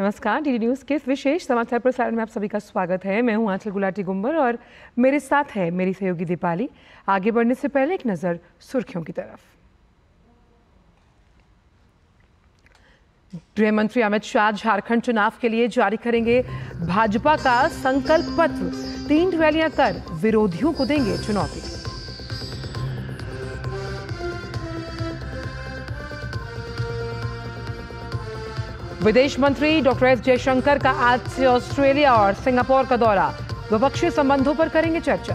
नमस्कार D news के इस विशेष समाचार प्रसारण में आप सभी का स्वागत है मैं हूं आंचल गुलाटी गुम्बर और मेरे साथ है मेरी सहयोगी दीपाली आगे बढ़ने से पहले एक नज़र सुर्खियों की तरफ गृह मंत्री अमित शाह झारखंड चुनाव के लिए जारी करेंगे भाजपा का संकल्प पत्र तीन रैलियां कर विरोधियों को देंगे चुनौती विदेश मंत्री डॉक्टर एस जयशंकर का आज से ऑस्ट्रेलिया और सिंगापुर का दौरा द्विपक्षीय संबंधों पर करेंगे चर्चा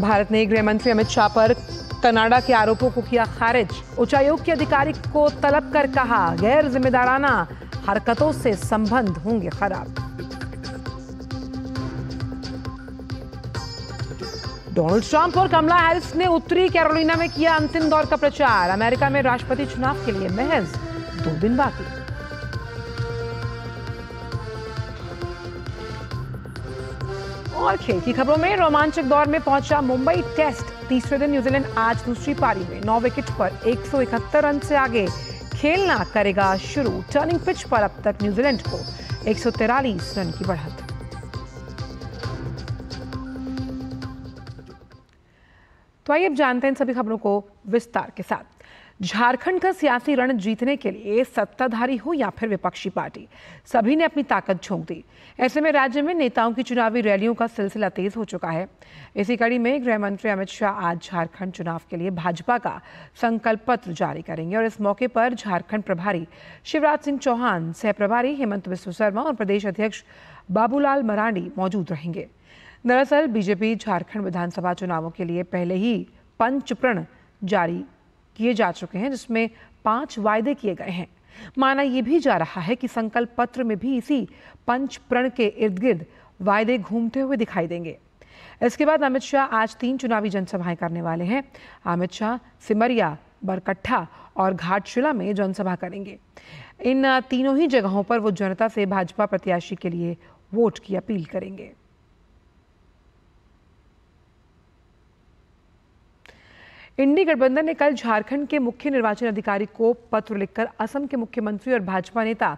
भारत ने गृह मंत्री अमित शाह पर कनाडा के आरोपों को किया खारिज उच्चायोग के अधिकारी को तलब कर कहा गैर जिम्मेदाराना हरकतों से संबंध होंगे खराब डोनाल्ड ट्रंप और कमला हैरिस ने उत्तरी कैरोलिना में किया अंतिम दौर का प्रचार अमेरिका में राष्ट्रपति चुनाव के लिए महज दो दिन बाकी और खेल की खबरों में रोमांचक दौर में पहुंचा मुंबई टेस्ट तीसरे दिन न्यूजीलैंड आज दूसरी पारी में नौ विकेट पर 171 रन से आगे खेलना करेगा शुरू टर्निंग पिच पर अब तक न्यूजीलैंड को एक रन की बढ़त तो आइए अब जानते हैं सभी खबरों को विस्तार के साथ झारखंड का सियासी रण जीतने के लिए सत्ताधारी हो या फिर विपक्षी पार्टी सभी ने अपनी ताकत झोंक दी ऐसे में राज्य में नेताओं की चुनावी रैलियों का सिलसिला तेज हो चुका है इसी कड़ी में गृह मंत्री अमित शाह आज झारखंड चुनाव के लिए भाजपा का संकल्प पत्र जारी करेंगे और इस मौके पर झारखंड प्रभारी शिवराज सिंह चौहान सह प्रभारी हेमंत बिस्व शर्मा और प्रदेश अध्यक्ष बाबूलाल मरांडी मौजूद रहेंगे दरअसल बीजेपी झारखंड विधानसभा चुनावों के लिए पहले ही पंचप्रण जारी किए जा चुके हैं जिसमें पांच वायदे किए गए हैं माना यह भी जा रहा है कि संकल्प पत्र में भी इसी पंचप्रण के इर्द गिर्द वायदे घूमते हुए दिखाई देंगे इसके बाद अमित शाह आज तीन चुनावी जनसभाएं करने वाले हैं अमित शाह सिमरिया बरकट्ठा और घाटशिला में जनसभा करेंगे इन तीनों ही जगहों पर वो जनता से भाजपा प्रत्याशी के लिए वोट की अपील करेंगे इंडी गठबंधन ने कल झारखंड के मुख्य निर्वाचन अधिकारी को पत्र लिखकर असम के मुख्यमंत्री और भाजपा नेता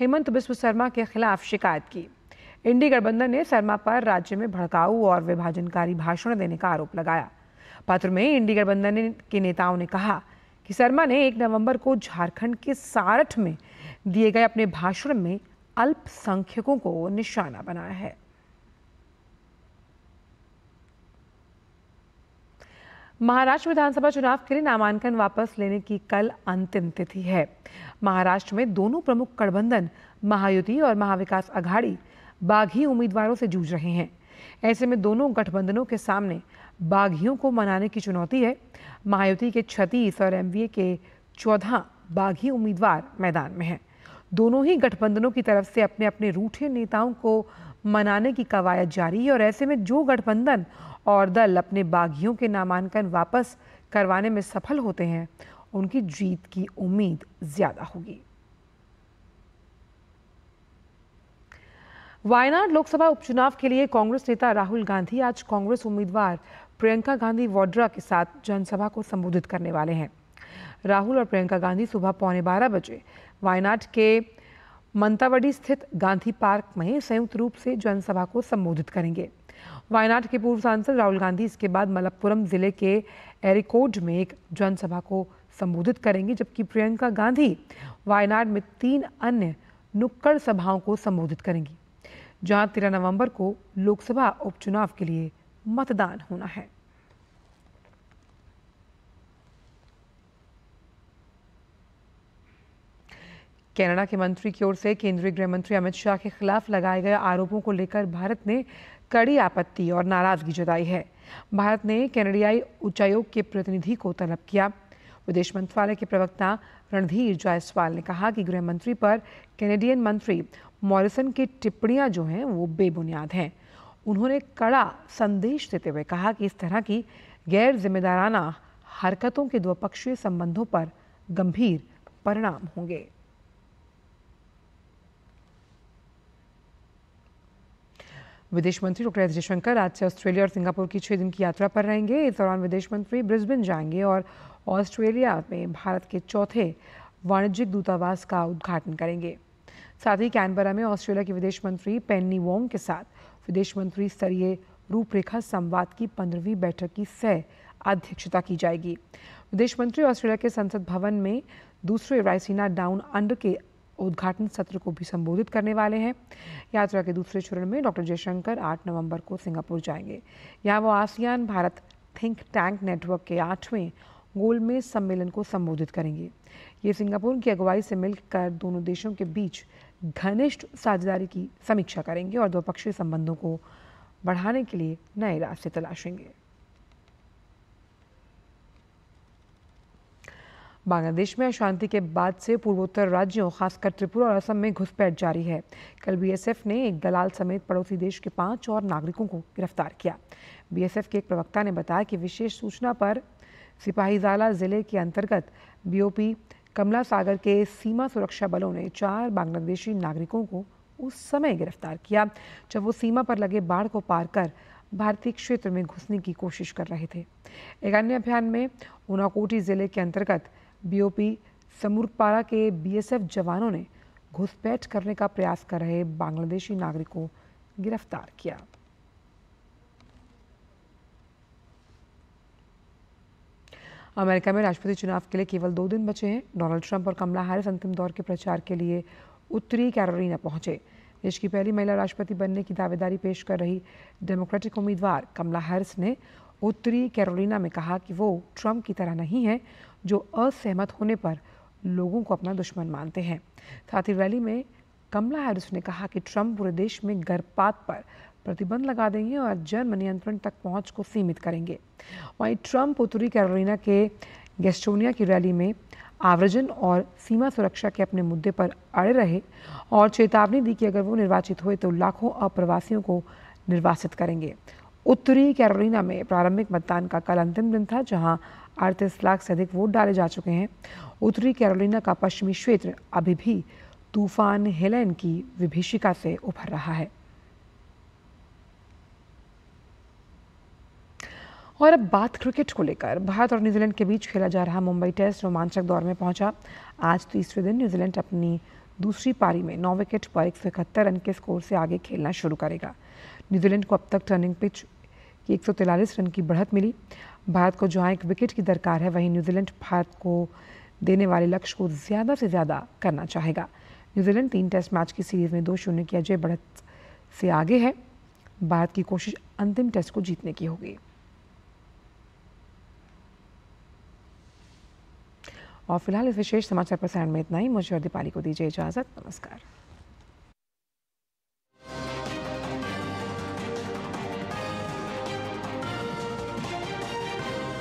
हेमंत बिस्व शर्मा के खिलाफ शिकायत की इंडी गठबंधन ने शर्मा पर राज्य में भड़काऊ और विभाजनकारी भाषण देने का आरोप लगाया पत्र में इंडी गठबंधन के नेताओं ने कहा कि शर्मा ने एक नवंबर को झारखंड के सारठ में दिए गए अपने भाषण में अल्पसंख्यकों को निशाना बनाया है महाराष्ट्र विधानसभा चुनाव के लिए नामांकन वापस लेने की कल अंतिम तिथि है महाराष्ट्र में दोनों प्रमुख गठबंधन महायुति और महाविकास अघाड़ी बाघी उम्मीदवारों से जूझ रहे हैं ऐसे में दोनों गठबंधनों के सामने बाघियों को मनाने की चुनौती है महायुति के छत्तीस और एम के चौदह बाघी उम्मीदवार मैदान में हैं दोनों ही गठबंधनों की तरफ से अपने अपने रूठे नेताओं को मनाने की कवायद जारी है और ऐसे में जो गठबंधन और दल अपने बागियों के नामांकन वापस करवाने में सफल होते हैं उनकी जीत की उम्मीद ज़्यादा होगी वायनाड लोकसभा उपचुनाव के लिए कांग्रेस नेता राहुल गांधी आज कांग्रेस उम्मीदवार प्रियंका गांधी वाड्रा के साथ जनसभा को संबोधित करने वाले हैं राहुल और प्रियंका गांधी सुबह पौने बारह बजे वायनाड के मंतावडी स्थित गांधी पार्क में संयुक्त रूप से जनसभा को संबोधित करेंगे वायनाड के पूर्व सांसद राहुल गांधी इसके बाद मलप्पुरम जिले के एरिकोड में एक जनसभा को संबोधित करेंगी जबकि प्रियंका गांधी वायनाड में तीन अन्य नुक्कड़ सभाओं को संबोधित करेंगी जहां तेरह नवंबर को लोकसभा उपचुनाव के लिए मतदान होना है कनाडा के मंत्री की ओर से केंद्रीय गृह मंत्री अमित शाह के खिलाफ लगाए गए आरोपों को लेकर भारत ने कड़ी आपत्ति और नाराजगी जताई है भारत ने कैनेडियाई उच्चायोग के प्रतिनिधि को तलब किया विदेश मंत्रालय के प्रवक्ता रणधीर जायसवाल ने कहा कि गृह मंत्री पर कैनेडियन मंत्री मॉरिसन की टिप्पणियां जो हैं वो बेबुनियाद हैं उन्होंने कड़ा संदेश देते हुए कहा कि इस तरह की गैर जिम्मेदाराना हरकतों के द्विपक्षीय संबंधों पर गंभीर परिणाम होंगे विदेश मंत्री डॉक्टर एस जयशंकर आज से ऑस्ट्रेलिया और सिंगापुर की छः दिन की यात्रा पर रहेंगे इस दौरान विदेश मंत्री ब्रिस्बेन जाएंगे और ऑस्ट्रेलिया में भारत के चौथे वाणिज्यिक दूतावास का उद्घाटन करेंगे साथ ही कैनबरा में ऑस्ट्रेलिया के विदेश मंत्री पेन्नी वोंग के साथ विदेश मंत्री स्तरीय रूपरेखा संवाद की पंद्रहवीं बैठक की सह अध्यक्षता की जाएगी विदेश मंत्री ऑस्ट्रेलिया के संसद भवन में दूसरे रायसीना डाउन अंडर के उद्घाटन सत्र को भी संबोधित करने वाले हैं यात्रा के दूसरे चरण में डॉक्टर जयशंकर 8 नवंबर को सिंगापुर जाएंगे यहाँ वो ASEAN Bharat think tank network के आठवें गोलमेज सम्मेलन को संबोधित करेंगे ये सिंगापुर की अगुवाई से मिलकर दोनों देशों के बीच घनिष्ठ साझेदारी की समीक्षा करेंगे और द्विपक्षीय संबंधों को बढ़ाने के लिए नए रास्ते तलाशेंगे बांग्लादेश में अशांति के बाद से पूर्वोत्तर राज्यों खासकर त्रिपुरा और असम में घुसपैठ जारी है कल बीएसएफ ने एक दलाल समेत पड़ोसी देश के पांच और नागरिकों को गिरफ्तार किया बीएसएफ के एक प्रवक्ता ने बताया कि विशेष सूचना पर सिपाहीजाला जिले के अंतर्गत बीओपी कमला सागर के सीमा सुरक्षा बलों ने चार बांग्लादेशी नागरिकों को उस समय गिरफ्तार किया जब वो सीमा पर लगे बाढ़ को पार कर भारतीय क्षेत्र में घुसने की कोशिश कर रहे थे एक अन्य अभियान में ऊनाकोटी जिले के अंतर्गत बीओपी समूरपारा के बीएसएफ जवानों ने घुसपैठ करने का प्रयास कर रहे बांग्लादेशी नागरिक को गिरफ्तार किया अमेरिका में राष्ट्रपति चुनाव के लिए केवल दो दिन बचे हैं डोनाल्ड ट्रंप और कमला हैरिस अंतिम दौर के प्रचार के लिए उत्तरी कैरोलिना पहुंचे देश की पहली महिला राष्ट्रपति बनने की दावेदारी पेश कर रही डेमोक्रेटिक उम्मीदवार कमला हैरिस ने उत्तरी कैरोलिना में कहा कि वो ट्रंप की तरह नहीं है जो असहमत होने पर लोगों को अपना दुश्मन मानते हैं साथ ही रैली में कमला हैरिस ने कहा कि ट्रंप पूरे देश में गर्भपात पर प्रतिबंध लगा देंगे और जन्म नियंत्रण तक पहुंच को सीमित करेंगे वहीं ट्रंप उत्तरी कैरोलिना के गेस्टोनिया की रैली में आवर्जन और सीमा सुरक्षा के अपने मुद्दे पर अड़े रहे और चेतावनी दी कि अगर वो निर्वाचित हुए तो लाखों अप्रवासियों को निर्वासित करेंगे उत्तरी कैरोलिना में प्रारंभिक मतदान का कल अंतिम दिन था जहां अड़तीस लाख से अधिक वोट डाले जा चुके हैं उत्तरी कैरोलिना का पश्चिमी क्षेत्र अभी भी तूफान हेलेन की विभीषिका से उभर रहा है और अब बात क्रिकेट को लेकर भारत और न्यूजीलैंड के बीच खेला जा रहा मुंबई टेस्ट रोमांचक दौर में पहुंचा आज तीसरे दिन न्यूजीलैंड अपनी दूसरी पारी में नौ विकेट पर एक रन के स्कोर से आगे खेलना शुरू करेगा न्यूजीलैंड को अब तक टर्निंग पिच की एक रन की बढ़त मिली भारत को जहाँ एक विकेट की दरकार है वहीं न्यूजीलैंड भारत को देने वाले लक्ष्य को ज़्यादा से ज़्यादा करना चाहेगा न्यूजीलैंड तीन टेस्ट मैच की सीरीज में दो शून्य की अजय बढ़त से आगे है भारत की कोशिश अंतिम टेस्ट को जीतने की होगी और फिलहाल इस विशेष समाचार प्रसारण में इतना ही मुझे और दीपाली को दीजिए इजाज़त नमस्कार